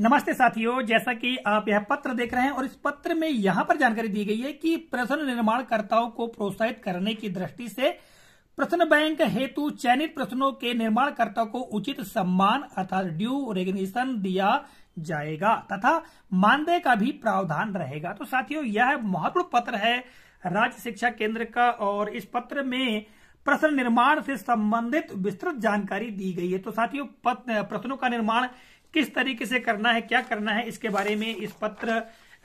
नमस्ते साथियों जैसा कि आप यह पत्र देख रहे हैं और इस पत्र में यहां पर जानकारी दी गई है कि प्रश्न निर्माणकर्ताओं को प्रोत्साहित करने की दृष्टि से प्रश्न बैंक हेतु चयनित प्रश्नों के निर्माणकर्ता को उचित सम्मान अर्थात ड्यू रेगनेशन दिया जाएगा तथा मानदेय का भी प्रावधान रहेगा तो साथियों यह महत्वपूर्ण पत्र है राज्य शिक्षा केंद्र का और इस पत्र में प्रश्न निर्माण से संबंधित विस्तृत जानकारी दी गई है तो साथियों प्रश्नों का निर्माण किस तरीके से करना है क्या करना है इसके बारे में इस पत्र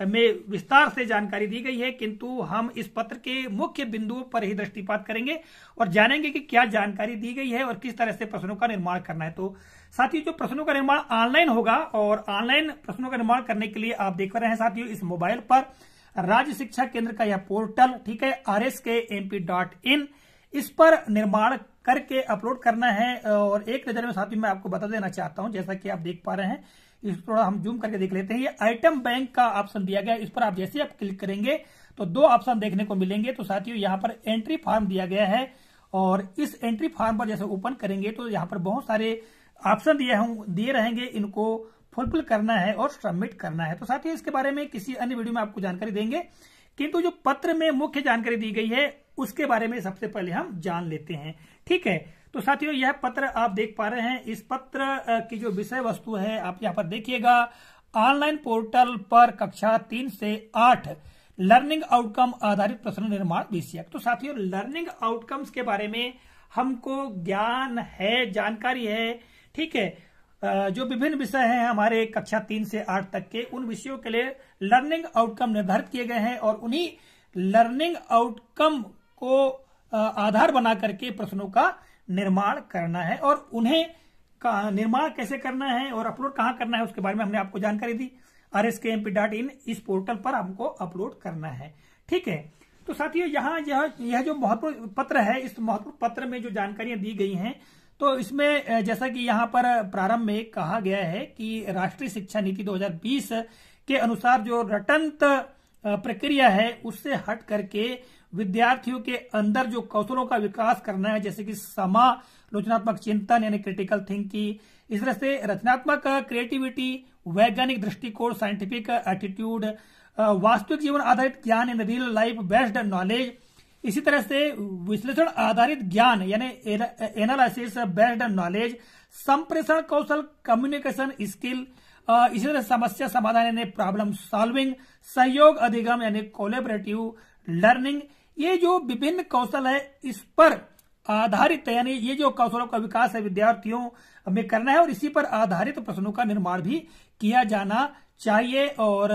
में विस्तार से जानकारी दी गई है किंतु हम इस पत्र के मुख्य बिंदुओं पर ही दृष्टिपात करेंगे और जानेंगे कि क्या जानकारी दी गई है और किस तरह से प्रश्नों का निर्माण करना है तो साथियों जो प्रश्नों का निर्माण ऑनलाइन होगा और ऑनलाइन प्रश्नों का निर्माण करने के लिए आप देख रहे हैं साथियों इस मोबाइल पर राज्य शिक्षा केंद्र का यह पोर्टल ठीक है R S K M P dot in इस पर निर्माण करके अपलोड करना है और एक नजर में साथ ही मैं आपको बता देना चाहता हूं जैसा कि आप देख पा रहे हैं इस थोड़ा हम जूम करके देख लेते हैं ये आइटम बैंक का ऑप्शन दिया गया है इस पर आप जैसे आप क्लिक करेंगे तो दो ऑप्शन देखने को मिलेंगे तो साथियों यहाँ पर एंट्री फॉर्म दिया गया है और इस एंट्री फॉर्म पर जैसे ओपन करेंगे तो यहाँ पर बहुत सारे ऑप्शन दिए दिए रहेंगे इनको फुलफिल करना है और सबमिट करना है तो साथियों इसके बारे में किसी अन्य वीडियो में आपको जानकारी देंगे किंतु जो पत्र में मुख्य जानकारी दी गई है उसके बारे में सबसे पहले हम जान लेते हैं ठीक है तो साथियों यह पत्र आप देख पा रहे हैं इस पत्र की जो विषय वस्तु है आप यहाँ पर देखिएगा ऑनलाइन पोर्टल पर कक्षा तीन से आठ लर्निंग आउटकम आधारित प्रश्न निर्माण विषय तो साथियों लर्निंग आउटकम्स के बारे में हमको ज्ञान है जानकारी है ठीक है जो विभिन्न विषय हैं हमारे कक्षा तीन से आठ तक के उन विषयों के लिए लर्निंग आउटकम निर्धारित किए गए हैं और उन्हीं लर्निंग आउटकम को आधार बना करके प्रश्नों का निर्माण करना है और उन्हें निर्माण कैसे करना है और अपलोड कहाँ करना है उसके बारे में हमने आपको जानकारी दी R S K M P dot in इस पोर्टल पर हमको अपलोड करना है ठीक है तो साथियों यहाँ यह यह जो महत्वपूर्ण पत्र है इस महत्वपूर्ण पत्र में जो जानकारियां दी गई हैं तो इसमें जैसा कि यहाँ पर प्रारंभ में कहा गया है कि राष्ट्रीय शिक्षा नीति 2020 के अनुसार जो रटंत प्रक्रिया है उससे हट करके विद्यार्थियों के अंदर जो कौशलों का विकास करना है जैसे कि समालोचनात्मक चिंतन यानी क्रिटिकल थिंकिंग इस तरह से रचनात्मक क्रिएटिविटी वैज्ञानिक दृष्टिकोण साइंटिफिक एटीट्यूड वास्तविक जीवन आधारित ज्ञान in real life based knowledge इसी तरह से विश्लेषण आधारित ज्ञान यानी एनालिसिस बेस्ड नॉलेज संप्रेषण कौशल कम्युनिकेशन स्किल इसी तरह समस्या समाधान यानी प्रॉब्लम सॉल्विंग सहयोग अधिगम यानी कोलेबरेटिव लर्निंग ये जो विभिन्न कौशल है इस पर आधारित यानी ये जो कौशलों का विकास है विद्यार्थियों में करना है और इसी पर आधारित प्रश्नों का निर्माण भी किया जाना चाहिए और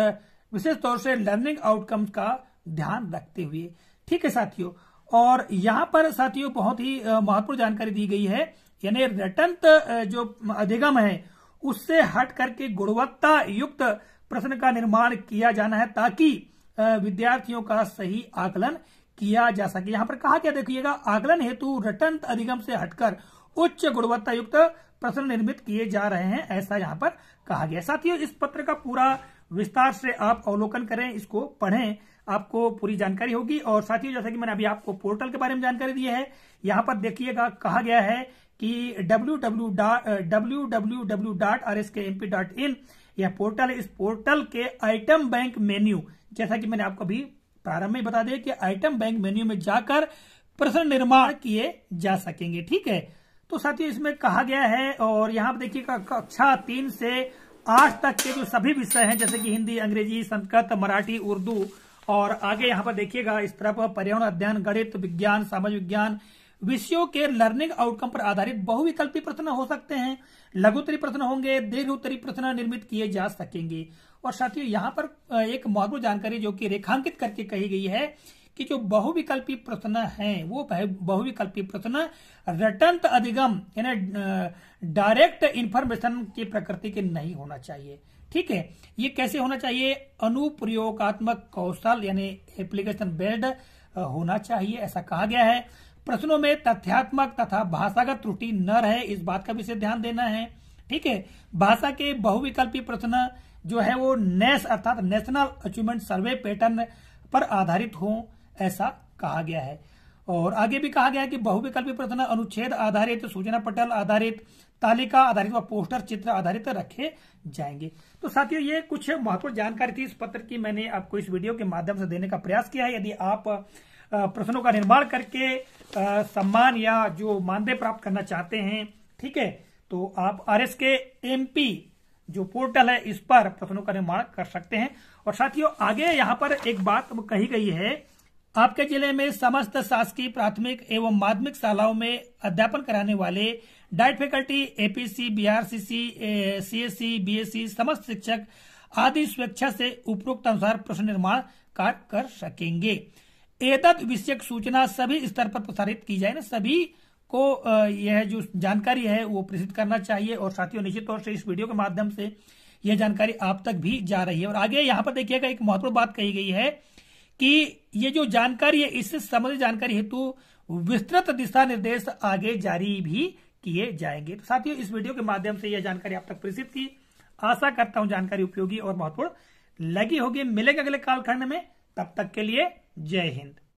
विशेष तौर से लर्निंग आउटकम का ध्यान रखते हुए ठीक है साथियों और यहां पर साथियों बहुत ही महत्वपूर्ण जानकारी दी गई है यानी रटंत जो अधिगम है उससे हट करके गुणवत्ता युक्त प्रश्न का निर्माण किया जाना है ताकि विद्यार्थियों का सही आकलन किया जा सके यहाँ पर कहा क्या देखिएगा आकलन हेतु रटन अधिगम से हटकर उच्च गुणवत्ता युक्त प्रश्न निर्मित किए जा रहे हैं ऐसा यहाँ पर कहा गया साथियों इस पत्र का पूरा विस्तार से आप अवलोकन करें इसको पढ़ें आपको पूरी जानकारी होगी और साथ ही जैसा कि मैंने अभी आपको पोर्टल के बारे में जानकारी दी है यहां पर देखिएगा कहा गया है कि W W W W W dot R S K M P dot in यह पोर्टल इस पोर्टल के आइटम बैंक मेन्यू जैसा कि मैंने आपको अभी प्रारंभ में बता दिया कि आइटम बैंक मेन्यू में जाकर प्रश्न निर्माण किए जा सकेंगे ठीक है तो साथियों इसमें कहा गया है और यहाँ पर देखिएगा कक्षा तीन से आठ तक के जो सभी विषय हैं जैसे कि हिंदी अंग्रेजी संस्कृत मराठी उर्दू और आगे यहाँ पर देखिएगा इस तरफ पर्यावरण अध्ययन गणित विज्ञान सामाजिक विज्ञान विषयों के लर्निंग आउटकम पर आधारित बहुविकल्पी प्रश्न हो सकते हैं उत्तरी प्रश्न होंगे दीर्घ उत्तरी प्रश्न निर्मित किए जा सकेंगे और साथियों यहाँ पर एक महत्वपूर्ण जानकारी जो कि रेखांकित करके कही गई है कि जो बहुविकल्पी प्रश्न है वो बहुविकल्पी प्रश्न रटंत अधिगम यानी डायरेक्ट इन्फॉर्मेशन की प्रकृति के नहीं होना चाहिए ठीक है ये कैसे होना चाहिए अनुप्रयोगात्मक कौशल यानी एप्लीकेशन बेल्ड होना चाहिए ऐसा कहा गया है प्रश्नों में तथ्यात्मक तथा भाषागत त्रुटि न रहे इस बात का विशेष ध्यान देना है ठीक है भाषा के बहुविकल्पी प्रश्न जो है वो नेस अर्थात नेशनल अचीवमेंट सर्वे पैटर्न पर आधारित हो ऐसा कहा गया है और आगे भी कहा गया है कि बहुविकल्पी प्रश्न अनुच्छेद आधारित सूचना पटल आधारित तालिका आधारित व पोस्टर चित्र आधारित रखे जाएंगे तो साथियों ये कुछ महत्वपूर्ण जानकारी थी इस पत्र की मैंने आपको इस वीडियो के माध्यम से देने का प्रयास किया है यदि आप प्रश्नों का निर्माण करके सम्मान या जो मानदेय प्राप्त करना चाहते हैं ठीक है तो आप R S K M P जो पोर्टल है इस पर प्रश्नों का निर्माण कर सकते हैं और साथियों आगे यहां पर एक बात कही गई है आपके जिले में समस्त शासकीय प्राथमिक एवं माध्यमिक शालाओं में अध्यापन कराने वाले DIET faculty APC BRCC CSC BSC समस्त शिक्षक आदि स्वेच्छा से उपरोक्त अनुसार प्रश्न निर्माण कार्य कर सकेंगे एतद विषय सूचना सभी स्तर पर प्रसारित की जाए ना सभी को यह जो जानकारी है वो प्रसिद्ध करना चाहिए और साथियों निश्चित तौर से इस वीडियो के माध्यम से यह जानकारी आप तक भी जा रही है और आगे यहाँ पर देखिएगा एक महत्वपूर्ण बात कही गई है कि ये जो जानकारी है इससे संबंधित जानकारी हेतु विस्तृत दिशा निर्देश आगे जारी भी किए जाएंगे तो साथियों इस वीडियो के माध्यम से यह जानकारी आप तक प्रेषित की आशा करता हूं जानकारी उपयोगी और महत्वपूर्ण लगी होगी मिलेगा अगले कालखंड में तब तक के लिए जय हिंद